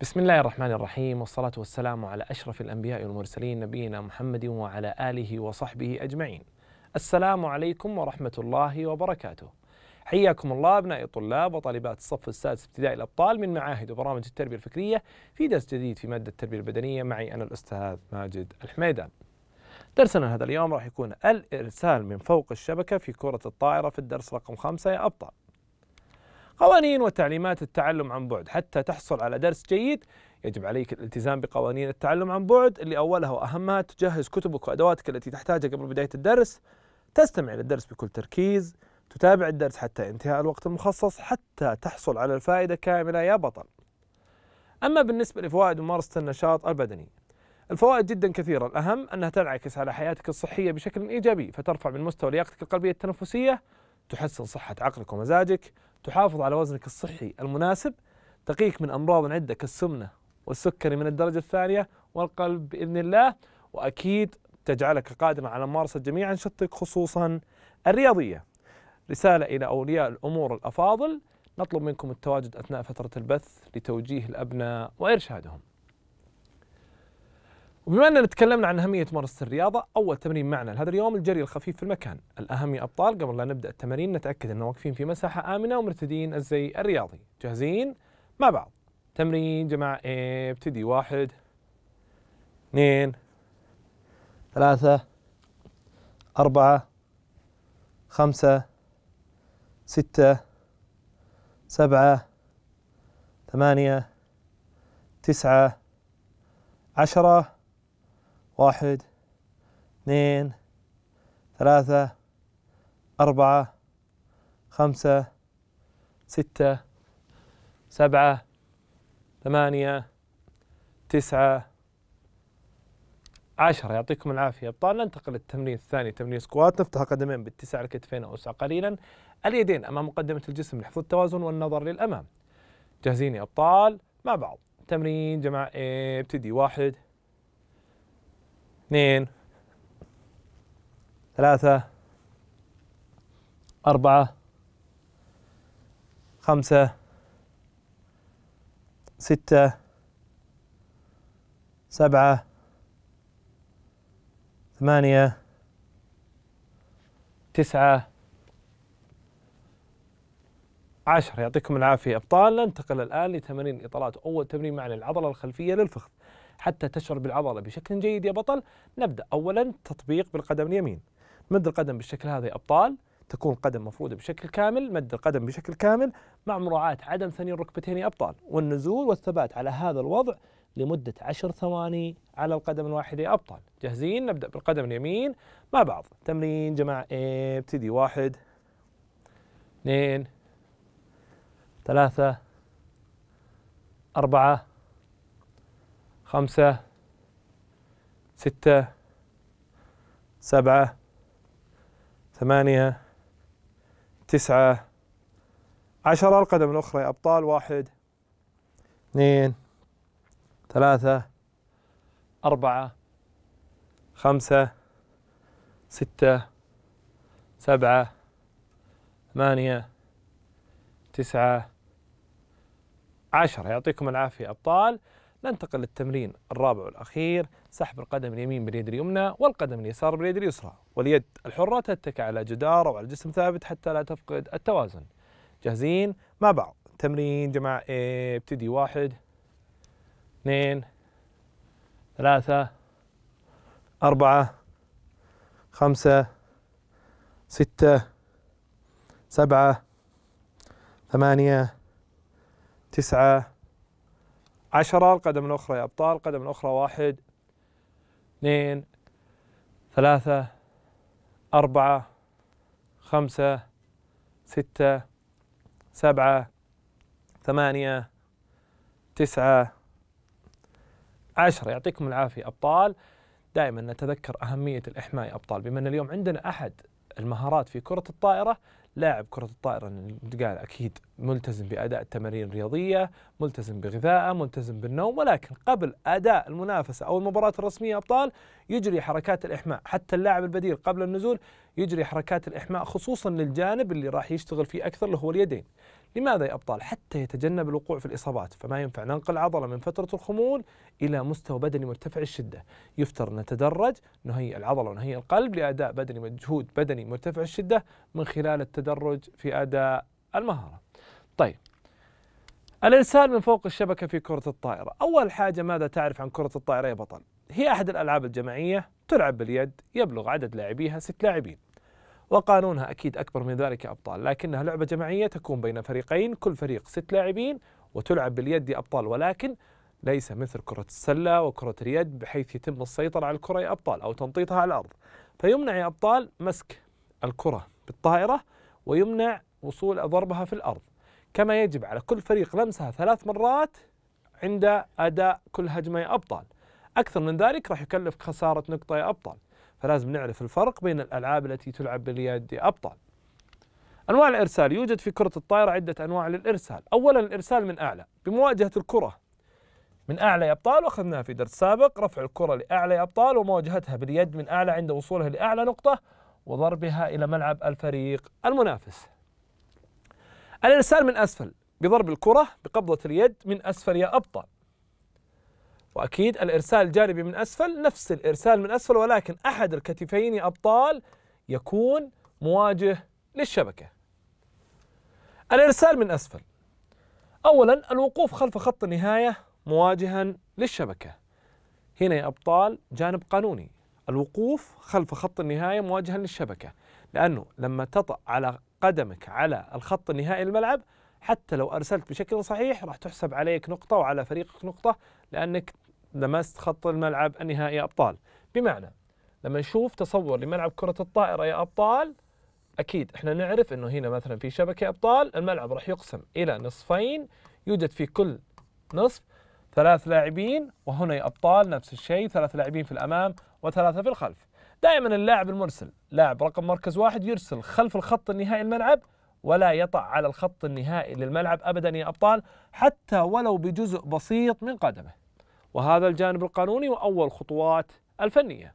بسم الله الرحمن الرحيم والصلاة والسلام على أشرف الأنبياء والمرسلين نبينا محمد وعلى آله وصحبه أجمعين. السلام عليكم ورحمة الله وبركاته. حياكم الله أبنائي الطلاب وطالبات الصف السادس ابتدائي الأبطال من معاهد وبرامج التربية الفكرية في درس جديد في مادة التربية البدنية معي أنا الأستاذ ماجد الحميدان. درسنا هذا اليوم راح يكون الإرسال من فوق الشبكة في كرة الطائرة في الدرس رقم خمسة يا أبطال. قوانين وتعليمات التعلم عن بعد حتى تحصل على درس جيد يجب عليك الالتزام بقوانين التعلم عن بعد اللي أولها وأهمها تجهز كتبك وأدواتك التي تحتاجها قبل بداية الدرس تستمع للدرس بكل تركيز تتابع الدرس حتى انتهاء الوقت المخصص حتى تحصل على الفائدة كاملة يا بطل أما بالنسبة لفوائد ممارسة النشاط البدني الفوائد جدا كثيرة الأهم أنها تنعكس على حياتك الصحية بشكل إيجابي فترفع من مستوى لياقتك القلبية التنفسية تحسن صحة عقلك ومزاجك تحافظ على وزنك الصحي المناسب تقيك من أمراض عدة كالسمنة والسكري من الدرجة الثانية والقلب بإذن الله وأكيد تجعلك قادما على ممارسة جميع أنشطتك خصوصا الرياضية رسالة إلى أولياء الأمور الأفاضل نطلب منكم التواجد أثناء فترة البث لتوجيه الأبناء وإرشادهم وبما اننا تكلمنا عن اهميه ممارسه الرياضه اول تمرين معنا لهذا اليوم الجري الخفيف في المكان الاهم يا ابطال قبل لا نبدا التمارين نتاكد ان واقفين في مساحه امنه ومرتدين الزي الرياضي جاهزين مع بعض تمرين جماعه ابتدي واحد اثنين ثلاثة أربعة خمسة ستة سبعة ثمانية تسعة عشرة واحد اثنين ثلاثة أربعة خمسة ستة سبعة ثمانية تسعة عشرة يعطيكم العافية أبطال ننتقل للتمرين الثاني تمرين سكوات نفتح قدمين باتساع الكتفين أوسع قليلا اليدين أمام مقدمة الجسم لحفظ التوازن والنظر للأمام جاهزين يا أبطال مع بعض تمرين جماعة ابتدي واحد اثنين ثلاثة أربعة خمسة ستة سبعة ثمانية تسعة عشر يعطيكم العافية أبطال ننتقل الآن لتمارين الإطالات أول تمرين معنا العضلة الخلفية للفخذ حتى تشعر بالعضلة بشكل جيد يا بطل نبدأ أولا تطبيق بالقدم اليمين مد القدم بالشكل هذا يا أبطال تكون قدم مفرودة بشكل كامل مد القدم بشكل كامل مع مراعاة عدم ثني الركبتين يا أبطال والنزول والثبات على هذا الوضع لمدة عشر ثواني على القدم الواحدة يا أبطال جاهزين نبدأ بالقدم اليمين مع بعض تمرين جماعة ابتدي واحد اثنين ثلاثة أربعة خمسة ستة سبعة ثمانية تسعة عشرة القدم الأخرى يا أبطال واحد اثنين ثلاثة أربعة خمسة ستة سبعة ثمانية تسعة عشرة يعطيكم العافية أبطال ننتقل للتمرين الرابع والأخير سحب القدم اليمين باليد اليمنى والقدم اليسار باليد اليسرى واليد الحرة تتكى على جدار أو على جسم ثابت حتى لا تفقد التوازن جاهزين مع بعض تمرين جماعة ابتدي واحد اثنين ثلاثة أربعة خمسة ستة سبعة ثمانية تسعة عشرة القدم الأخرى يا أبطال القدم الأخرى واحد اثنين ثلاثة أربعة خمسة ستة سبعة ثمانية تسعة عشرة يعطيكم العافية أبطال دائما نتذكر أهمية الإحماء يا أبطال بما أن اليوم عندنا أحد المهارات في كرة الطائرة لاعب كرة الطائرة قال أكيد ملتزم بأداء التمارين الرياضية ملتزم بغذائه ملتزم بالنوم ولكن قبل أداء المنافسة أو المباراة الرسمية أبطال يجري حركات الإحماء حتى اللاعب البديل قبل النزول يجري حركات الإحماء خصوصا للجانب اللي راح يشتغل فيه أكثر اللي هو اليدين لماذا يا أبطال؟ حتى يتجنب الوقوع في الإصابات فما ينفع ننقل العضلة من فترة الخمول إلى مستوى بدني مرتفع الشدة يفترض نتدرج نهيئ العضلة ونهيئ القلب لأداء بدني مجهود بدني مرتفع الشدة من خلال التدرج في أداء المهارة طيب الإرسال من فوق الشبكة في كرة الطائرة أول حاجة ماذا تعرف عن كرة الطائرة يا بطل؟ هي أحد الألعاب الجماعية تلعب باليد يبلغ عدد لاعبيها ست لاعبين وقانونها أكيد أكبر من ذلك يا أبطال لكنها لعبة جماعية تكون بين فريقين كل فريق ست لاعبين وتلعب باليد يا أبطال ولكن ليس مثل كرة السلة وكرة اليد بحيث يتم السيطرة على الكرة يا أبطال أو تنطيطها على الأرض فيمنع يا أبطال مسك الكرة بالطائرة ويمنع وصول ضربها في الأرض كما يجب على كل فريق لمسها ثلاث مرات عند أداء كل هجمة يا أبطال أكثر من ذلك راح يكلف خسارة نقطة يا أبطال فلازم نعرف الفرق بين الألعاب التي تلعب باليد أبطال أنواع الإرسال يوجد في كرة الطائرة عدة أنواع للإرسال أولا الإرسال من أعلى بمواجهة الكرة من أعلى أبطال وأخذناها في درس سابق رفع الكرة لأعلى أبطال ومواجهتها باليد من أعلى عند وصولها لأعلى نقطة وضربها إلى ملعب الفريق المنافس الإرسال من أسفل بضرب الكرة بقبضة اليد من أسفل يا أبطال وأكيد الإرسال الجانبي من أسفل نفس الإرسال من أسفل ولكن أحد الكتفين أبطال يكون مواجه للشبكة الإرسال من أسفل أولا الوقوف خلف خط النهاية مواجها للشبكة هنا يا أبطال جانب قانوني الوقوف خلف خط النهاية مواجها للشبكة لأنه لما تطأ على قدمك على الخط النهائي للملعب حتى لو أرسلت بشكل صحيح راح تحسب عليك نقطة وعلى فريقك نقطة لأنك لمست خط الملعب النهائي أبطال بمعنى لما نشوف تصور لملعب كرة الطائرة يا أبطال أكيد احنا نعرف أنه هنا مثلا في شبكة أبطال الملعب راح يقسم إلى نصفين يوجد في كل نصف ثلاث لاعبين وهنا يا أبطال نفس الشيء ثلاث لاعبين في الأمام وثلاثة في الخلف دائما اللاعب المرسل لاعب رقم مركز واحد يرسل خلف الخط النهائي الملعب ولا يطع على الخط النهائي للملعب ابدا يا ابطال حتى ولو بجزء بسيط من قدمه. وهذا الجانب القانوني واول خطوات الفنيه.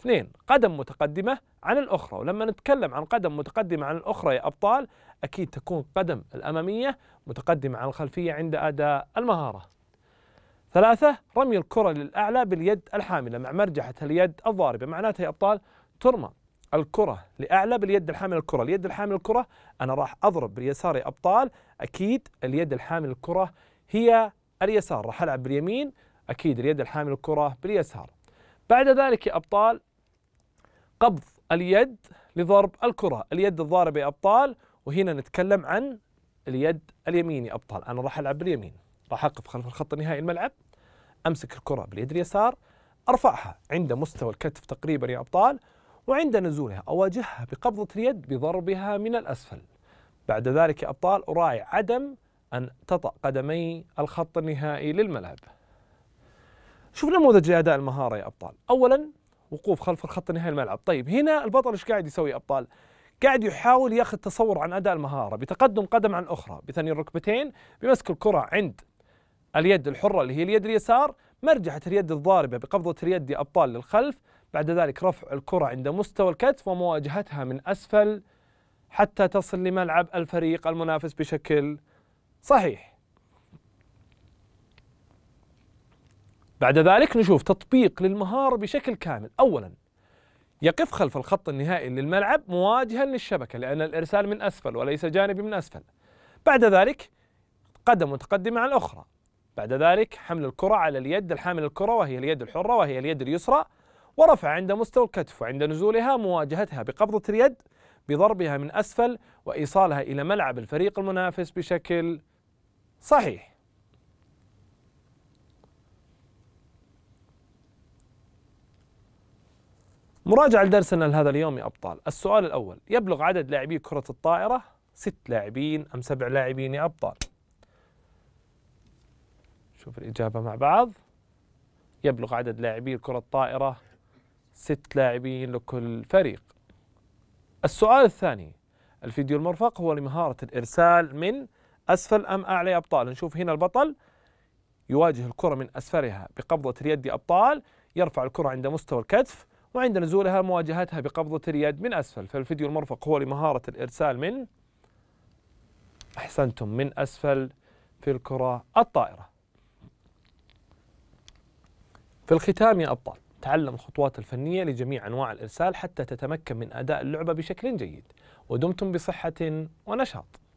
اثنين قدم متقدمه عن الاخرى ولما نتكلم عن قدم متقدمه عن الاخرى يا ابطال اكيد تكون قدم الاماميه متقدمه عن الخلفيه عند اداء المهاره. ثلاثه رمي الكره للاعلى باليد الحامله مع مرجحه اليد الضاربه معناتها يا ابطال ترمى الكرة لأعلى باليد الحامل الكرة اليد الحامل الكرة أنا راح أضرب باليسار يا أبطال أكيد اليد الحامل الكرة هي اليسار راح ألعب باليمين أكيد اليد الحامل الكرة باليسار بعد ذلك يا أبطال قبض اليد لضرب الكرة اليد الضاربة يا أبطال وهنا نتكلم عن اليد اليمين يا أبطال أنا راح ألعب باليمين راح أقف خلف الخط النهائي الملعب أمسك الكرة باليد اليسار أرفعها عند مستوى الكتف تقريبا يا أبطال وعند نزولها أواجهها بقبضة اليد بضربها من الأسفل بعد ذلك يا أبطال أراعي عدم أن تطأ قدمي الخط النهائي للملعب شوف نموذج لأداء المهارة يا أبطال أولا وقوف خلف الخط النهائي الملعب طيب هنا البطل ايش قاعد يسوي أبطال قاعد يحاول ياخذ تصور عن اداء المهاره بتقدم قدم عن اخرى بثني الركبتين بمسك الكره عند اليد الحره اللي هي اليد اليسار مرجحه اليد الضاربه بقبضه اليد ابطال للخلف بعد ذلك رفع الكرة عند مستوى الكتف ومواجهتها من أسفل حتى تصل لملعب الفريق المنافس بشكل صحيح بعد ذلك نشوف تطبيق للمهارة بشكل كامل أولا يقف خلف الخط النهائي للملعب مواجها للشبكة لأن الإرسال من أسفل وليس جانبي من أسفل بعد ذلك قدم متقدمة على الأخرى بعد ذلك حمل الكرة على اليد الحامل الكرة وهي اليد الحرة وهي اليد اليسرى ورفع عند مستوى الكتف وعند نزولها مواجهتها بقبضة اليد بضربها من أسفل وإيصالها إلى ملعب الفريق المنافس بشكل صحيح مراجعة لدرسنا لهذا اليوم يا أبطال السؤال الأول يبلغ عدد لاعبي كرة الطائرة ست لاعبين أم سبع لاعبين يا أبطال شوف الإجابة مع بعض يبلغ عدد لاعبي كرة الطائرة ست لاعبين لكل فريق السؤال الثاني الفيديو المرفق هو لمهارة الإرسال من أسفل أم أعلى أبطال نشوف هنا البطل يواجه الكرة من أسفلها بقبضة اليد أبطال يرفع الكرة عند مستوى الكتف وعند نزولها مواجهتها بقبضة اليد من أسفل فالفيديو المرفق هو لمهارة الإرسال من أحسنتم من أسفل في الكرة الطائرة في الختام يا أبطال تعلم الخطوات الفنية لجميع أنواع الإرسال حتى تتمكن من أداء اللعبة بشكل جيد ودمتم بصحة ونشاط